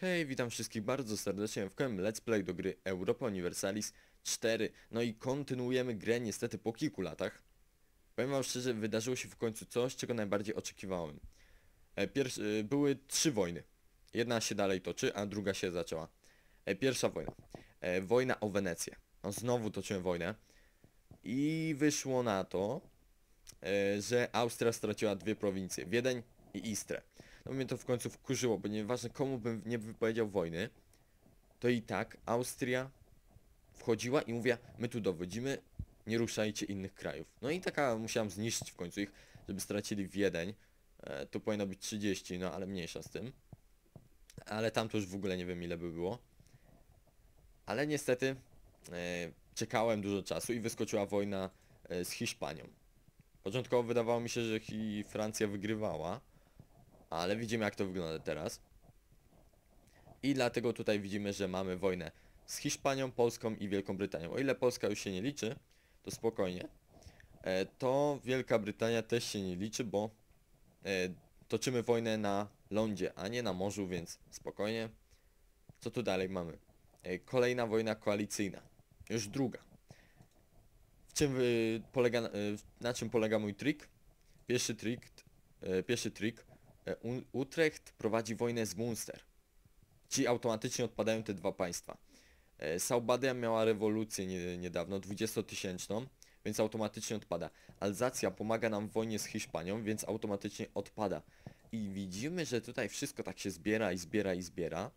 Hej, witam wszystkich bardzo serdecznie w końcu Let's Play do gry Europa Universalis 4. No i kontynuujemy grę niestety po kilku latach. Powiem wam szczerze, wydarzyło się w końcu coś, czego najbardziej oczekiwałem. E, pierwszy, e, były trzy wojny. Jedna się dalej toczy, a druga się zaczęła. E, pierwsza wojna. Wojna o Wenecję. No znowu toczyłem wojnę. I wyszło na to, że Austria straciła dwie prowincje. Wiedeń i Istre. No mnie to w końcu wkurzyło, bo nieważne komu bym nie wypowiedział wojny, to i tak Austria wchodziła i mówiła, my tu dowodzimy, nie ruszajcie innych krajów. No i taka musiałam zniszczyć w końcu ich, żeby stracili Wiedeń. E, tu powinno być 30, no ale mniejsza z tym. Ale tam to już w ogóle nie wiem ile by było. Ale niestety e, czekałem dużo czasu i wyskoczyła wojna e, z Hiszpanią. Początkowo wydawało mi się, że Francja wygrywała, ale widzimy jak to wygląda teraz. I dlatego tutaj widzimy, że mamy wojnę z Hiszpanią, Polską i Wielką Brytanią. O ile Polska już się nie liczy, to spokojnie. E, to Wielka Brytania też się nie liczy, bo e, toczymy wojnę na lądzie, a nie na morzu, więc spokojnie. Co tu dalej mamy? E, kolejna wojna koalicyjna. Już druga. czym polega, na czym polega mój trik? Pierwszy trik, pierwszy trik E, Utrecht prowadzi wojnę z Munster. Ci automatycznie odpadają te dwa państwa. E, Saubadia miała rewolucję niedawno, 20-tysięczną, więc automatycznie odpada. Alzacja pomaga nam w wojnie z Hiszpanią, więc automatycznie odpada. I widzimy, że tutaj wszystko tak się zbiera i zbiera i zbiera,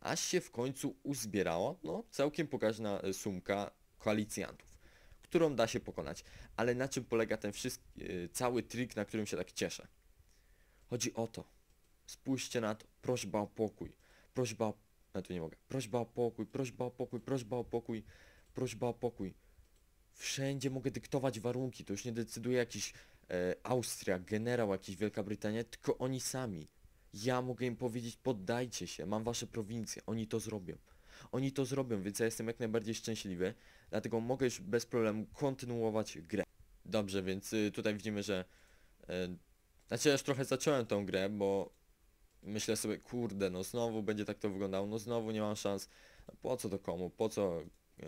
aż się w końcu uzbierało, no całkiem pokaźna e, sumka koalicjantów, którą da się pokonać. Ale na czym polega ten wszystko, cały trik, na którym się tak cieszę? Chodzi o to. Spójrzcie na to. Prośba o pokój. Prośba o... Ja tu nie mogę. Prośba o pokój, prośba o pokój, prośba o pokój, prośba o pokój. Wszędzie mogę dyktować warunki. To już nie decyduje jakiś e, Austria, generał jakiś Wielka Brytania, tylko oni sami. Ja mogę im powiedzieć, poddajcie się, mam wasze prowincje, oni to zrobią. Oni to zrobią, więc ja jestem jak najbardziej szczęśliwy, dlatego mogę już bez problemu kontynuować grę. Dobrze, więc y, tutaj widzimy, że e, znaczy ja już trochę zacząłem tą grę, bo myślę sobie, kurde, no znowu będzie tak to wyglądało, no znowu nie mam szans. No po co to komu, po co yy,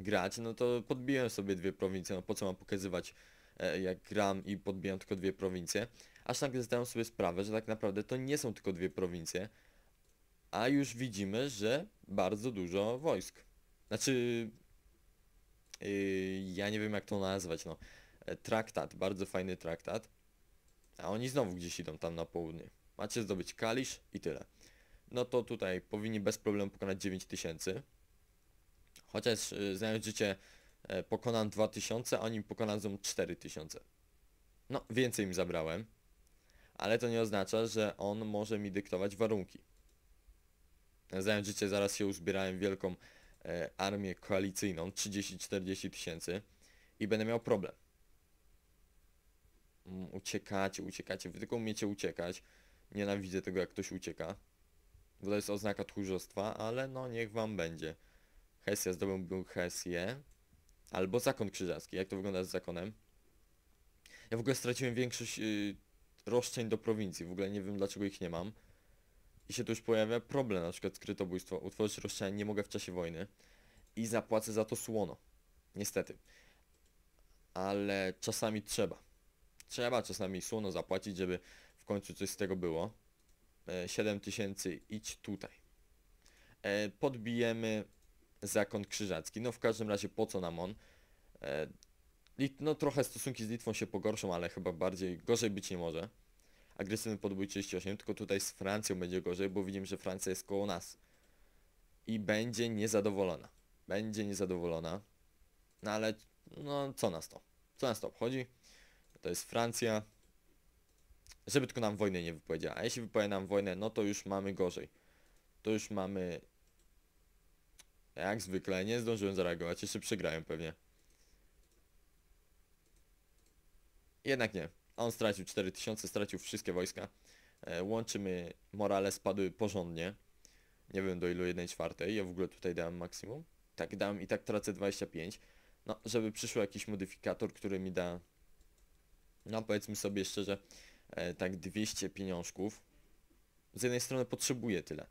grać? No to podbiłem sobie dwie prowincje, no po co mam pokazywać yy, jak gram i podbijam tylko dwie prowincje. Aż tak zdałem sobie sprawę, że tak naprawdę to nie są tylko dwie prowincje, a już widzimy, że bardzo dużo wojsk. Znaczy, yy, ja nie wiem jak to nazwać, no. E, traktat, bardzo fajny traktat a oni znowu gdzieś idą tam na południe. Macie zdobyć Kalisz i tyle. No to tutaj powinni bez problemu pokonać 9000. Chociaż yy, znając życie e, pokonam 2000, a oni pokonadzą 4000. No, więcej im zabrałem. Ale to nie oznacza, że on może mi dyktować warunki. Znając życie zaraz się uzbierałem wielką e, armię koalicyjną, 30-40 tysięcy i będę miał problem. Mm, uciekacie, uciekacie, wy tylko umiecie uciekać. Nienawidzę tego, jak ktoś ucieka. Bo to jest oznaka tchórzostwa, ale no niech wam będzie. Hesja zdobył Hesję. Albo zakon krzyżacki. Jak to wygląda z zakonem? Ja w ogóle straciłem większość yy, roszczeń do prowincji. W ogóle nie wiem, dlaczego ich nie mam. I się tu już pojawia problem, na przykład skrytobójstwo. Utworzyć roszczenie nie mogę w czasie wojny. I zapłacę za to słono. Niestety. Ale czasami trzeba trzeba czasami słono zapłacić, żeby w końcu coś z tego było. 7000 e, idź tutaj. E, podbijemy zakon krzyżacki. No w każdym razie po co nam on? E, no trochę stosunki z Litwą się pogorszą, ale chyba bardziej gorzej być nie może. Agresywny podbój 38, tylko tutaj z Francją będzie gorzej, bo widzimy, że Francja jest koło nas. I będzie niezadowolona. Będzie niezadowolona. No ale no co nas to? Co nas to obchodzi? to jest Francja. Żeby tylko nam wojny nie wypowiedziała. A jeśli wypowie nam wojnę, no to już mamy gorzej. To już mamy... Jak zwykle, nie zdążyłem zareagować, jeszcze przegrałem pewnie. Jednak nie. On stracił 4000, stracił wszystkie wojska. E, łączymy, morale spadły porządnie. Nie wiem do ilu 1 czwartej, ja w ogóle tutaj dałem maksimum. Tak, dałem i tak tracę 25. No, żeby przyszło jakiś modyfikator, który mi da no powiedzmy sobie szczerze, e, tak 200 pieniążków, z jednej strony potrzebuję tyle,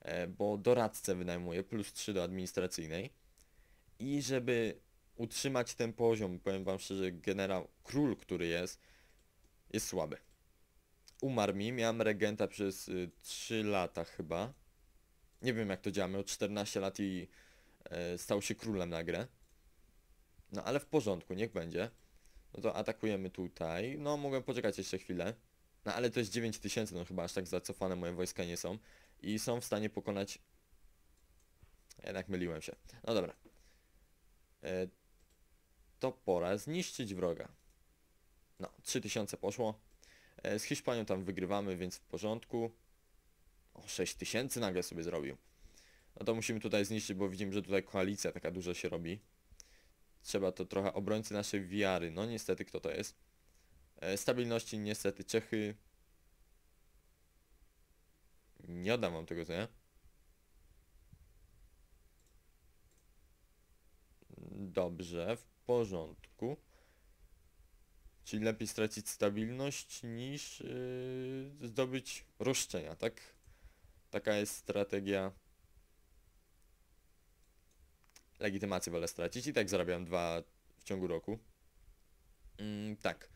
e, bo doradcę wynajmuję plus 3 do administracyjnej i żeby utrzymać ten poziom, powiem wam szczerze, generał król, który jest, jest słaby. Umarł mi, miałem regenta przez 3 y, lata chyba. Nie wiem jak to działa, miał 14 lat i e, stał się królem na grę. No ale w porządku, niech będzie. No to atakujemy tutaj. No mogłem poczekać jeszcze chwilę. No ale to jest 9000, no chyba aż tak zacofane moje wojska nie są. I są w stanie pokonać... Jednak myliłem się. No dobra. E, to pora zniszczyć wroga. No, 3000 poszło. E, z Hiszpanią tam wygrywamy, więc w porządku. O, 6000 nagle sobie zrobił. No to musimy tutaj zniszczyć, bo widzimy, że tutaj koalicja taka duża się robi trzeba to trochę obrońcy naszej wiary. No niestety kto to jest? E, stabilności niestety Czechy. Nie oddam wam tego, co ja. Dobrze, w porządku. Czyli lepiej stracić stabilność niż yy, zdobyć roszczenia, tak? Taka jest strategia legitymację wolę stracić i tak zarabiam dwa w ciągu roku. Mm, tak.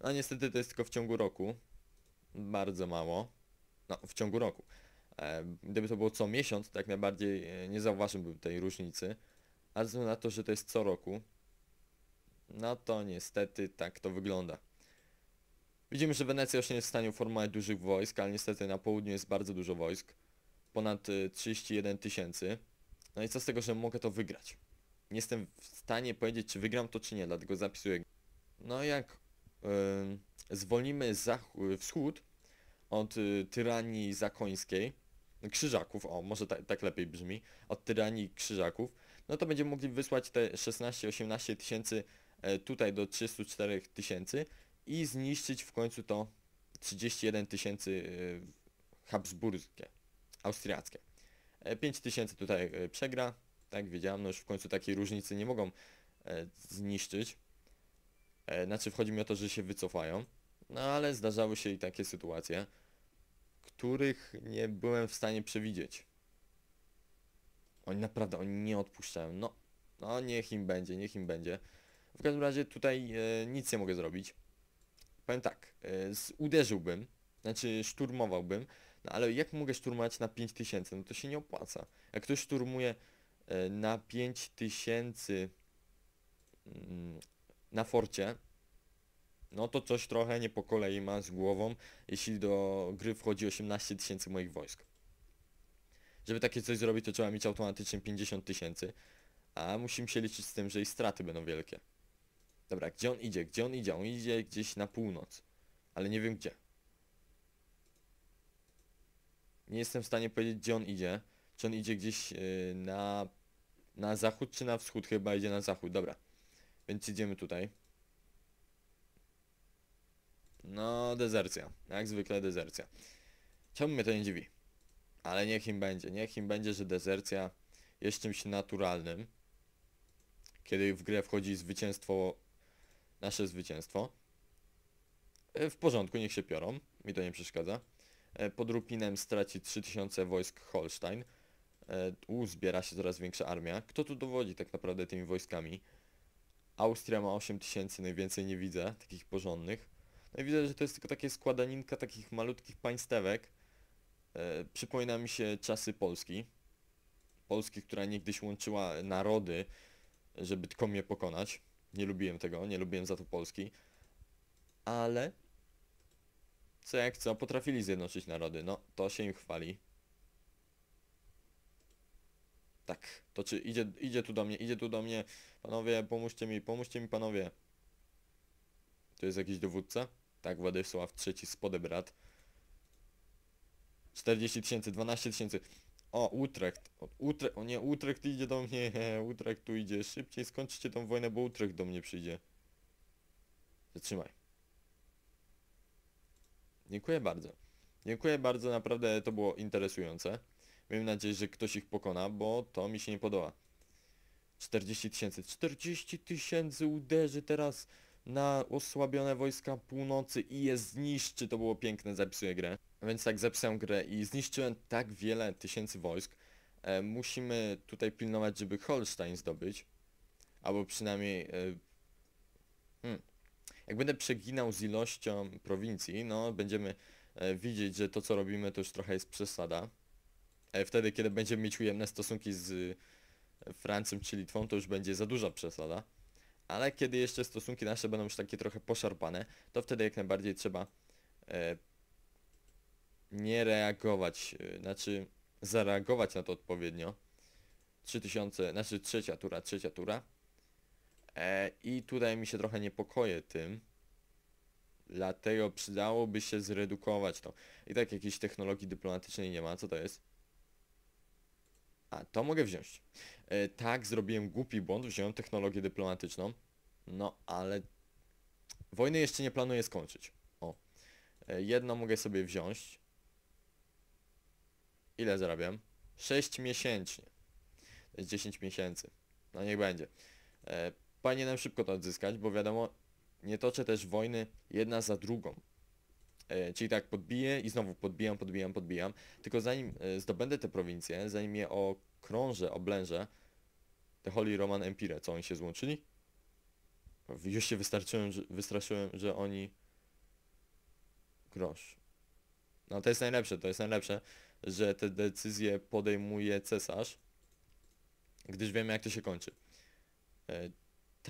No niestety to jest tylko w ciągu roku. Bardzo mało. No, w ciągu roku. E, gdyby to było co miesiąc, tak najbardziej e, nie zauważyłbym tej różnicy. Ale ze na to, że to jest co roku, no to niestety tak to wygląda. Widzimy, że Wenecja już nie jest w stanie uformować dużych wojsk, ale niestety na południu jest bardzo dużo wojsk. Ponad 31 e, tysięcy. No i co z tego, że mogę to wygrać? Nie jestem w stanie powiedzieć, czy wygram to, czy nie, dlatego zapisuję. No jak yy, zwolnimy wschód od y, tyranii zakońskiej, krzyżaków, o, może tak, tak lepiej brzmi, od tyranii krzyżaków, no to będziemy mogli wysłać te 16-18 tysięcy e, tutaj do 34 tysięcy i zniszczyć w końcu to 31 tysięcy e, habsburskie, austriackie. 5000 e, tutaj e, przegra, tak wiedziałem, no już w końcu takiej różnicy nie mogą e, zniszczyć. Znaczy wchodzi mi o to, że się wycofają, no ale zdarzały się i takie sytuacje, których nie byłem w stanie przewidzieć. Oni naprawdę, oni nie odpuszczają, no, no niech im będzie, niech im będzie. W każdym razie tutaj e, nic nie mogę zrobić. Powiem tak, e, uderzyłbym, znaczy szturmowałbym, no ale jak mogę szturmować na 5000? No to się nie opłaca. Jak ktoś szturmuje e, na 5000 mm, na forcie, no to coś trochę nie po kolei ma z głową, jeśli do gry wchodzi 18 tysięcy moich wojsk. Żeby takie coś zrobić, to trzeba mieć automatycznie 50 tysięcy, a musimy się liczyć z tym, że i straty będą wielkie. Dobra, gdzie on idzie? Gdzie on idzie? On idzie gdzieś na północ, ale nie wiem gdzie. nie jestem w stanie powiedzieć gdzie on idzie. Czy on idzie gdzieś yy, na, na zachód czy na wschód? Chyba idzie na zachód, dobra. Więc idziemy tutaj. No, dezercja. Jak zwykle dezercja. Czemu mnie to nie dziwi? Ale niech im będzie. Niech im będzie, że dezercja jest czymś naturalnym. Kiedy w grę wchodzi zwycięstwo, nasze zwycięstwo. Y, w porządku, niech się piorą. Mi to nie przeszkadza. E, pod Rupinem straci 3000 wojsk Holstein. E, u, zbiera się coraz większa armia. Kto tu dowodzi tak naprawdę tymi wojskami? Austria ma 8000, najwięcej nie widzę, takich porządnych. No i widzę, że to jest tylko takie składaninka takich malutkich państewek. E, przypomina mi się czasy Polski. Polski, która niegdyś łączyła narody, żeby tylko mnie pokonać. Nie lubiłem tego, nie lubiłem za to Polski. Ale co jak co, potrafili zjednoczyć narody. No, to się im chwali. Tak, to czy idzie, idzie tu do mnie, idzie tu do mnie. Panowie, pomóżcie mi, pomóżcie mi panowie. To jest jakiś dowódca? Tak, Władysław III, Spodebrat. 40 tysięcy, 12 tysięcy. O, Utrecht. Utre, O nie, Utrecht idzie do mnie. Utrecht tu idzie. Szybciej skończycie tą wojnę, bo Utrecht do mnie przyjdzie. Zatrzymaj. Dziękuję bardzo. Dziękuję bardzo, naprawdę to było interesujące. Miejmy nadzieję, że ktoś ich pokona, bo to mi się nie podoba. 40 tysięcy. 40 tysięcy uderzy teraz na osłabione wojska północy i je zniszczy. To było piękne, zapisuję grę. Więc tak, zapisałem grę i zniszczyłem tak wiele tysięcy wojsk. E, musimy tutaj pilnować, żeby Holstein zdobyć. Albo przynajmniej... E, hmm, jak będę przeginał z ilością prowincji, no będziemy e, widzieć, że to co robimy to już trochę jest przesada. E, wtedy, kiedy będziemy mieć ujemne stosunki z e, Francją czy Litwą, to już będzie za duża przesada. Ale kiedy jeszcze stosunki nasze będą już takie trochę poszarpane, to wtedy jak najbardziej trzeba nie reagować, znaczy zareagować na to odpowiednio. 3000, znaczy trzecia tura, trzecia tura. E, I tutaj mi się trochę niepokoję tym. Dlatego przydałoby się zredukować to. I tak jakiejś technologii dyplomatycznej nie ma. Co to jest? A, to mogę wziąć. E, tak, zrobiłem głupi błąd. Wziąłem technologię dyplomatyczną. No, ale... Wojny jeszcze nie planuję skończyć. O. E, jedno mogę sobie wziąć. Ile zarabiam? 6 miesięcznie. To jest 10 miesięcy. No niech będzie. E, powinienem szybko to odzyskać, bo wiadomo, nie toczę też wojny jedna za drugą. E, czyli tak podbiję i znowu podbijam, podbijam, podbijam. Tylko zanim e, zdobędę te prowincje, zanim je okrążę, oblężę, te Holy Roman Empire, co oni się złączyli? Już się wystarczyłem, że, wystraszyłem, że oni... Grosz. No to jest najlepsze, to jest najlepsze, że te decyzje podejmuje cesarz, gdyż wiemy jak to się kończy. E,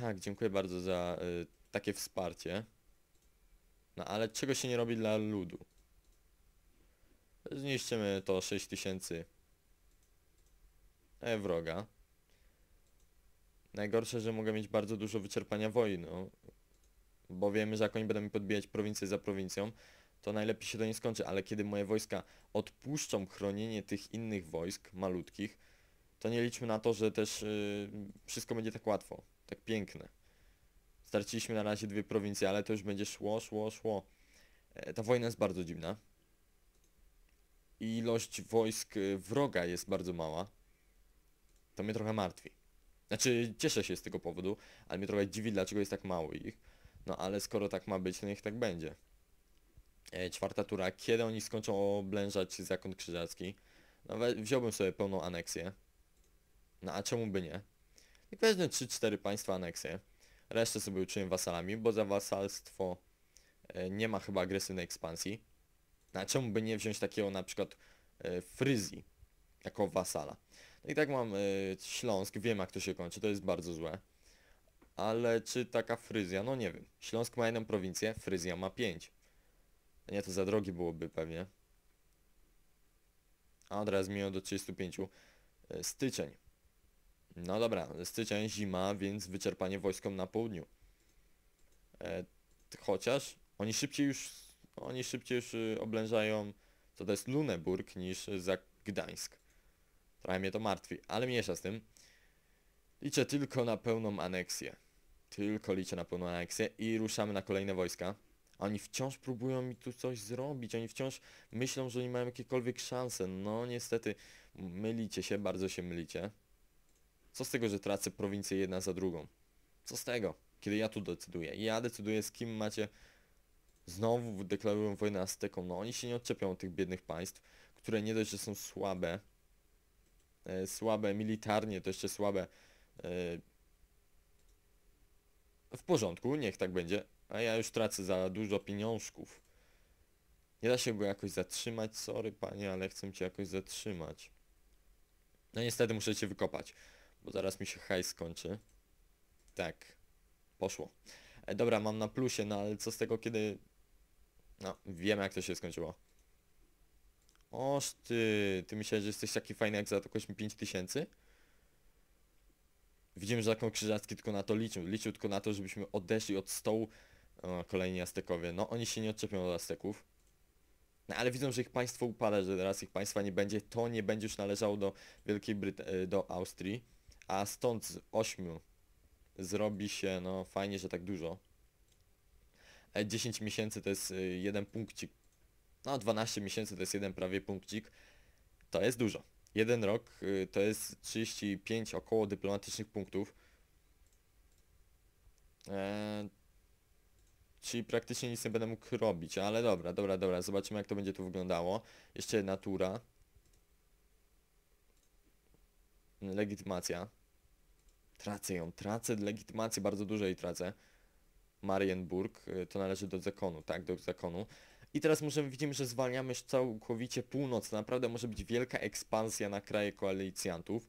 tak, dziękuję bardzo za y, takie wsparcie. No ale czego się nie robi dla ludu? Zniszczymy to 6000 e, wroga. Najgorsze, że mogę mieć bardzo dużo wyczerpania wojny, bo wiemy, że jak oni będą mi podbijać prowincję za prowincją, to najlepiej się to nie skończy, ale kiedy moje wojska odpuszczą chronienie tych innych wojsk malutkich, to nie liczmy na to, że też y, wszystko będzie tak łatwo. Tak piękne. Starczyliśmy na razie dwie prowincje, ale to już będzie szło, szło, szło. E, ta wojna jest bardzo dziwna. I ilość wojsk y, wroga jest bardzo mała. To mnie trochę martwi. Znaczy, cieszę się z tego powodu, ale mnie trochę dziwi, dlaczego jest tak mało ich. No ale skoro tak ma być, no niech tak będzie. E, czwarta tura. Kiedy oni skończą oblężać zakon krzyżacki? Nawet no, wziąłbym sobie pełną aneksję. No a czemu by nie? i pewnie 3-4 państwa aneksję. Resztę sobie uczyłem wasalami, bo za wasalstwo e, nie ma chyba agresywnej ekspansji. A czemu by nie wziąć takiego na przykład e, Fryzji jako wasala? No i tak mam e, Śląsk, wiem jak to się kończy, to jest bardzo złe. Ale czy taka Fryzja? No nie wiem. Śląsk ma jedną prowincję, Fryzja ma pięć. Nie, to za drogi byłoby pewnie. A razu minął do 35. Styczeń. No dobra, styczeń, zima, więc wyczerpanie wojskom na południu. E, chociaż oni szybciej już, oni szybciej już y, oblężają, co to jest Luneburg, niż za Gdańsk. Trochę mnie to martwi, ale mniejsza z tym. Liczę tylko na pełną aneksję. Tylko liczę na pełną aneksję i ruszamy na kolejne wojska. Oni wciąż próbują mi tu coś zrobić, oni wciąż myślą, że oni mają jakiekolwiek szanse. No niestety, mylicie się, bardzo się mylicie. Co z tego, że tracę prowincję jedna za drugą? Co z tego, kiedy ja tu decyduję? Ja decyduję z kim macie... Znowu deklarują wojnę Aztekom. No oni się nie odczepią od tych biednych państw, które nie dość, że są słabe, e, słabe militarnie, to jeszcze słabe e, w porządku, niech tak będzie, a ja już tracę za dużo pieniążków. Nie da się go jakoś zatrzymać, sorry panie, ale chcę cię jakoś zatrzymać. No niestety muszę cię wykopać. Bo zaraz mi się hajs skończy. Tak. Poszło. E, dobra, mam na plusie, no ale co z tego, kiedy... No, wiemy jak to się skończyło. Oż ty, ty myślałeś, że jesteś taki fajny jak zaatakujesz mi 5000? Widzimy, że taką krzyżacki tylko na to liczył. Liczył tylko na to, żebyśmy odeszli od stołu o, kolejni Aztekowie. No oni się nie odczepią od Azteków. No ale widzą, że ich państwo upada, że teraz ich państwa nie będzie. To nie będzie już należało do Wielkiej Brytanii, e, do Austrii a stąd z 8 zrobi się, no fajnie, że tak dużo. 10 e, miesięcy to jest y, jeden punkcik. No 12 miesięcy to jest jeden prawie punkcik. To jest dużo. Jeden rok y, to jest 35 około dyplomatycznych punktów. Eee, czyli praktycznie nic nie będę mógł robić, ale dobra, dobra, dobra, zobaczymy jak to będzie tu wyglądało. Jeszcze natura Legitymacja. Tracę ją, tracę legitymację, bardzo dużo jej tracę. Marienburg, y, to należy do zakonu, tak, do zakonu. I teraz możemy, widzimy, że zwalniamy całkowicie północ. Naprawdę może być wielka ekspansja na kraje koalicjantów.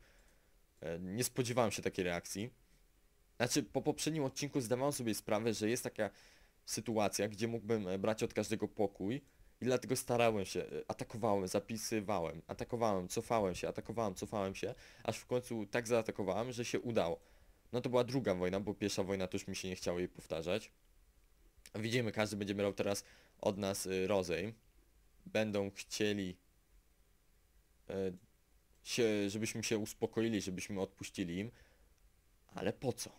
E, nie spodziewałem się takiej reakcji. Znaczy, po poprzednim odcinku zdawałem sobie sprawę, że jest taka sytuacja, gdzie mógłbym e, brać od każdego pokój, i dlatego starałem się, y, atakowałem, zapisywałem, atakowałem, cofałem się, atakowałem, cofałem się, aż w końcu tak zaatakowałem, że się udało. No to była druga wojna, bo pierwsza wojna to już mi się nie chciało jej powtarzać. Widzimy, każdy będzie miał teraz od nas y, rozejm. Będą chcieli, y, się, żebyśmy się uspokoili, żebyśmy odpuścili im. Ale po co?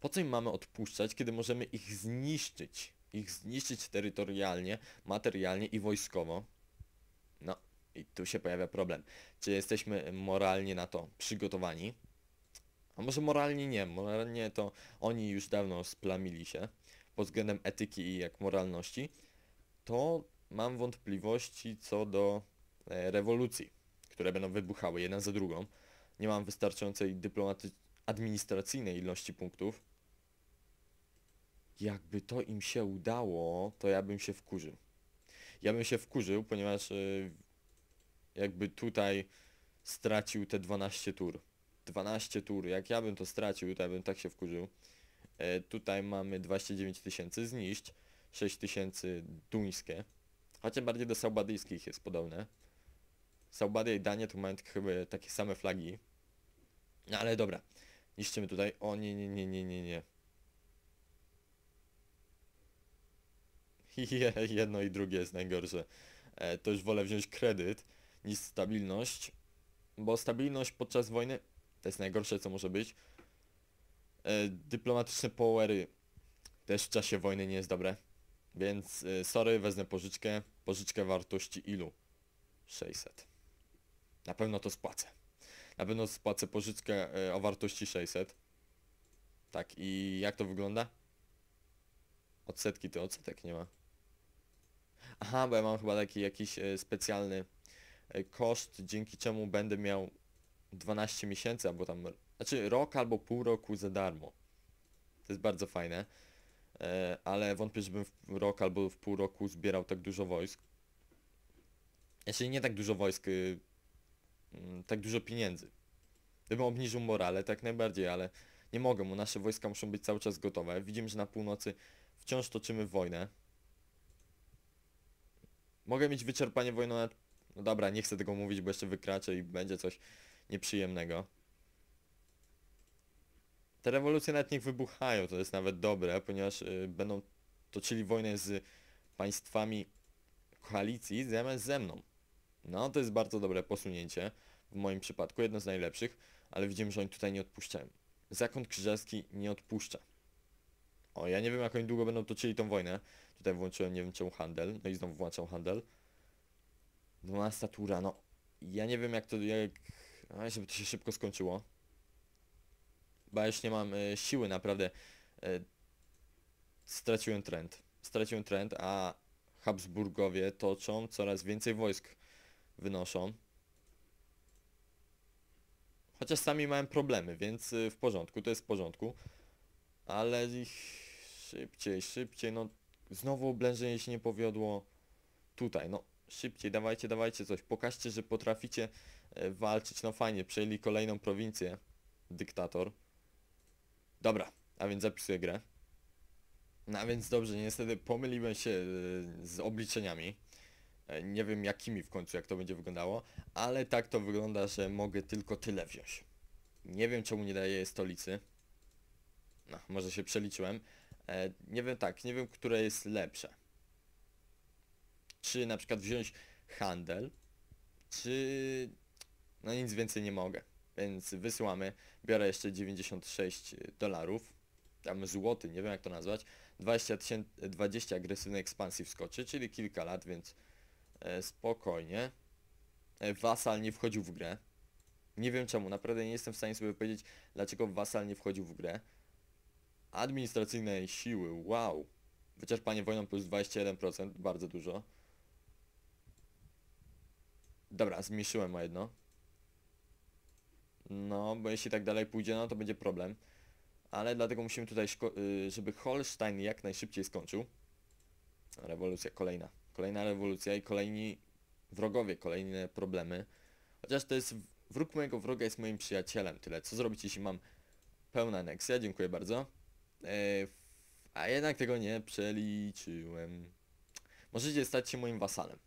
Po co im mamy odpuszczać, kiedy możemy ich zniszczyć? ich zniszczyć terytorialnie, materialnie i wojskowo. No i tu się pojawia problem. Czy jesteśmy moralnie na to przygotowani? A może moralnie nie, moralnie to oni już dawno splamili się pod względem etyki i jak moralności, to mam wątpliwości co do e, rewolucji, które będą wybuchały jedna za drugą. Nie mam wystarczającej dyplomaty administracyjnej ilości punktów, jakby to im się udało, to ja bym się wkurzył. Ja bym się wkurzył, ponieważ y, jakby tutaj stracił te 12 tur. 12 tur, jak ja bym to stracił, to ja bym tak się wkurzył. E, tutaj mamy 29 tysięcy zniszcz, 6 tysięcy duńskie. Chociaż bardziej do saubadyjskich jest podobne. Saubadia i Dania tu mają tak chyba takie same flagi. No ale dobra, niszczymy tutaj. O nie, nie, nie, nie, nie, nie. jedno i drugie jest najgorsze. E, to już wolę wziąć kredyt niż stabilność, bo stabilność podczas wojny to jest najgorsze co może być. E, dyplomatyczne powery też w czasie wojny nie jest dobre. Więc e, sorry, wezmę pożyczkę. Pożyczkę wartości ilu? 600. Na pewno to spłacę. Na pewno spłacę pożyczkę o wartości 600. Tak, i jak to wygląda? Odsetki to odsetek nie ma. Aha, bo ja mam chyba taki jakiś e, specjalny e, koszt, dzięki czemu będę miał 12 miesięcy albo tam, znaczy rok albo pół roku za darmo. To jest bardzo fajne, e, ale wątpię, żebym w rok albo w pół roku zbierał tak dużo wojsk. Znaczy nie tak dużo wojsk, y, mm, tak dużo pieniędzy. Gdybym obniżył morale, tak najbardziej, ale nie mogę, bo nasze wojska muszą być cały czas gotowe. Widzimy, że na północy wciąż toczymy wojnę. Mogę mieć wyczerpanie wojny na... No dobra, nie chcę tego mówić, bo jeszcze wykraczę i będzie coś nieprzyjemnego. Te rewolucje nawet niech wybuchają, to jest nawet dobre, ponieważ y, będą toczyli wojnę z państwami koalicji zamiast ze mną. No, to jest bardzo dobre posunięcie, w moim przypadku jedno z najlepszych, ale widzimy, że oni tutaj nie odpuszczają. Zakąt krzyżacki nie odpuszcza. O, ja nie wiem jak oni długo będą toczyli tą wojnę. Tutaj włączyłem, nie wiem czemu handel. No i znowu włączam handel. 12 no, tura, no. Ja nie wiem jak to, jak... A, żeby to się szybko skończyło. Bo ja już nie mam y, siły, naprawdę. Y, straciłem trend. Straciłem trend, a Habsburgowie toczą coraz więcej wojsk. Wynoszą. Chociaż sami mają problemy, więc y, w porządku, to jest w porządku ale szybciej, szybciej, no znowu oblężenie się nie powiodło tutaj, no szybciej, dawajcie, dawajcie coś, pokażcie, że potraficie e, walczyć, no fajnie, przejęli kolejną prowincję, dyktator. Dobra, a więc zapisuję grę. No a więc dobrze, niestety pomyliłem się e, z obliczeniami. E, nie wiem jakimi w końcu, jak to będzie wyglądało, ale tak to wygląda, że mogę tylko tyle wziąć. Nie wiem czemu nie daje stolicy. No, może się przeliczyłem. E, nie wiem tak, nie wiem, które jest lepsze. Czy na przykład wziąć handel, czy... No nic więcej nie mogę. Więc wysyłamy. Biorę jeszcze 96 dolarów. Tam złoty, nie wiem jak to nazwać. 20, 20 agresywnej ekspansji wskoczy, czyli kilka lat, więc e, spokojnie. E, Wasal nie wchodził w grę. Nie wiem czemu, naprawdę nie jestem w stanie sobie powiedzieć, dlaczego Wasal nie wchodził w grę administracyjnej siły, wow. Wyczerpanie wojną plus 21%, bardzo dużo. Dobra, zmniejszyłem o jedno. No, bo jeśli tak dalej pójdzie, no to będzie problem. Ale dlatego musimy tutaj, y, żeby Holstein jak najszybciej skończył. Rewolucja kolejna. Kolejna rewolucja i kolejni wrogowie, kolejne problemy. Chociaż to jest... Wróg mojego wroga jest moim przyjacielem, tyle. Co zrobić, jeśli mam pełna aneksja? Dziękuję bardzo. E, a jednak tego nie przeliczyłem. Możecie stać się moim wasalem.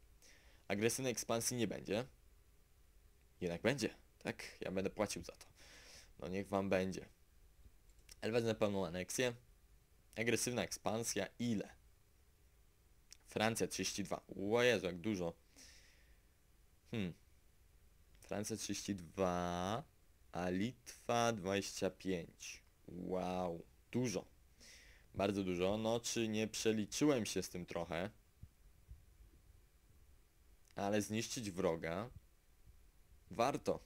Agresywnej ekspansji nie będzie. Jednak będzie, tak? Ja będę płacił za to. No niech wam będzie. Elwez na pełną aneksję. Agresywna ekspansja ile? Francja 32. O Jezu, jak dużo. Hmm. Francja 32, a Litwa 25. Wow. Dużo. Bardzo dużo. No, czy nie przeliczyłem się z tym trochę? Ale zniszczyć wroga warto.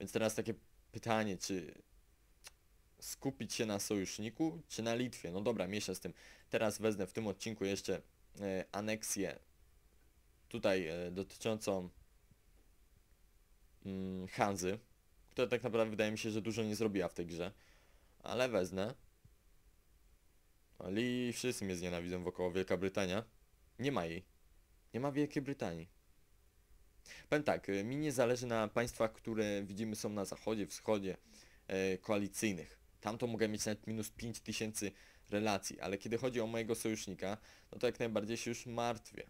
Więc teraz takie pytanie, czy skupić się na sojuszniku, czy na Litwie? No dobra, miesza z tym. Teraz wezmę w tym odcinku jeszcze e, aneksję tutaj e, dotyczącą mm, Hanzy, która tak naprawdę wydaje mi się, że dużo nie zrobiła w tej grze ale wezmę. Ali wszyscy mnie znienawidzą wokoło Wielka Brytania. Nie ma jej. Nie ma Wielkiej Brytanii. Powiem tak, y, mi nie zależy na państwach, które widzimy są na zachodzie, wschodzie, e, koalicyjnych. Tam to mogę mieć nawet minus 5000 relacji, ale kiedy chodzi o mojego sojusznika, no to jak najbardziej się już martwię.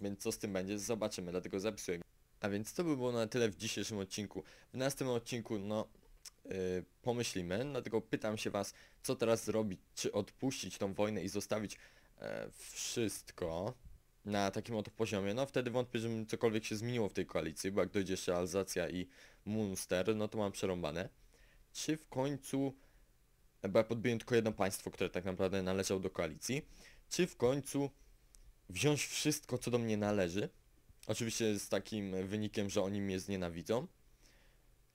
Więc co z tym będzie, zobaczymy, dlatego zapisuję. A więc to by było na tyle w dzisiejszym odcinku. W następnym odcinku, no, Y, pomyślimy, dlatego pytam się Was, co teraz zrobić, czy odpuścić tą wojnę i zostawić e, wszystko na takim oto poziomie, no wtedy wątpię, żebym cokolwiek się zmieniło w tej koalicji, bo jak dojdzie jeszcze Alzacja i Munster, no to mam przerąbane. Czy w końcu, e, bo ja podbiję tylko jedno państwo, które tak naprawdę należało do koalicji, czy w końcu wziąć wszystko, co do mnie należy, oczywiście z takim wynikiem, że oni mnie znienawidzą,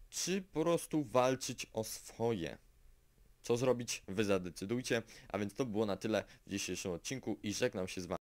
czy po prostu walczyć o swoje. Co zrobić? Wy zadecydujcie. A więc to było na tyle w dzisiejszym odcinku i żegnam się z Wami.